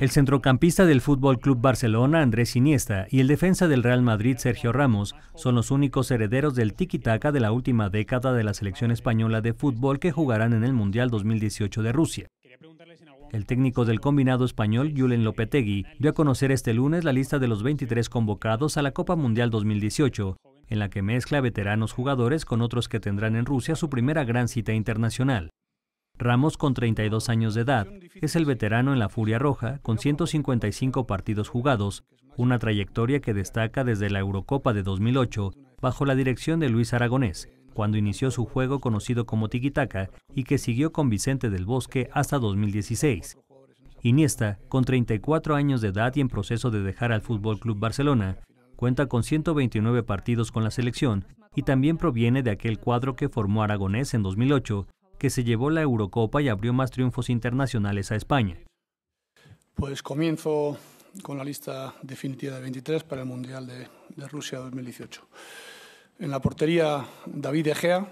El centrocampista del Fútbol Club Barcelona, Andrés Iniesta, y el defensa del Real Madrid, Sergio Ramos, son los únicos herederos del tiki-taka de la última década de la selección española de fútbol que jugarán en el Mundial 2018 de Rusia. El técnico del combinado español, Julen Lopetegui, dio a conocer este lunes la lista de los 23 convocados a la Copa Mundial 2018, en la que mezcla veteranos jugadores con otros que tendrán en Rusia su primera gran cita internacional. Ramos, con 32 años de edad, es el veterano en la Furia Roja, con 155 partidos jugados, una trayectoria que destaca desde la Eurocopa de 2008, bajo la dirección de Luis Aragonés, cuando inició su juego conocido como Tiquitaca y que siguió con Vicente del Bosque hasta 2016. Iniesta, con 34 años de edad y en proceso de dejar al Fútbol Club Barcelona, cuenta con 129 partidos con la selección y también proviene de aquel cuadro que formó Aragonés en 2008, que se llevó la Eurocopa y abrió más triunfos internacionales a España. Pues comienzo con la lista definitiva de 23 para el Mundial de, Rusia 2018. En la portería, David Egea.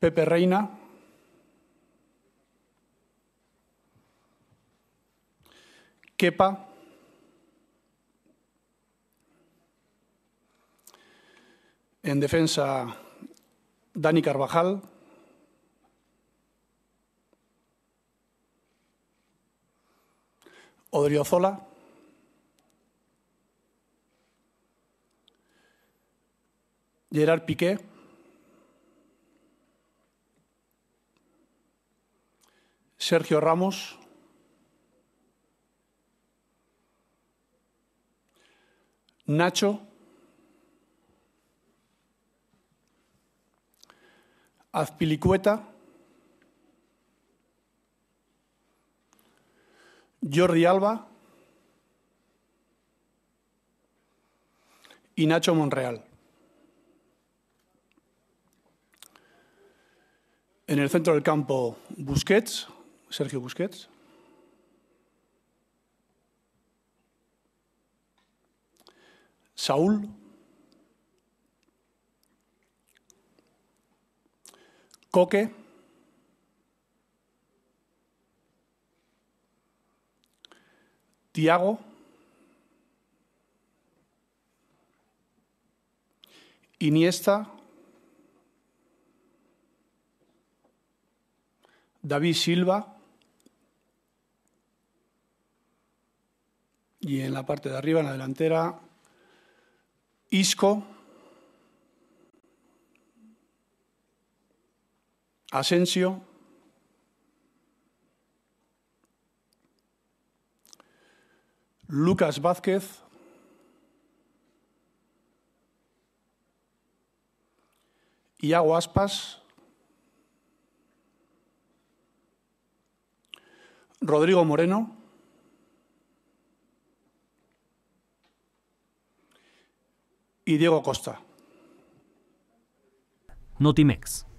Pepe Reina. Kepa. En defensa, Dani Carvajal. Zola, Gerard Piqué. Sergio Ramos. Nacho. Azpilicueta, Jordi Alba y Nacho Monreal. En el centro del campo, Busquets, Sergio Busquets. Saúl. Coque, Tiago Iniesta, David Silva y en la parte de arriba, en la delantera, Isco. Asensio, Lucas Vázquez, Iago Aspas, Rodrigo Moreno, y Diego Costa. Notimex.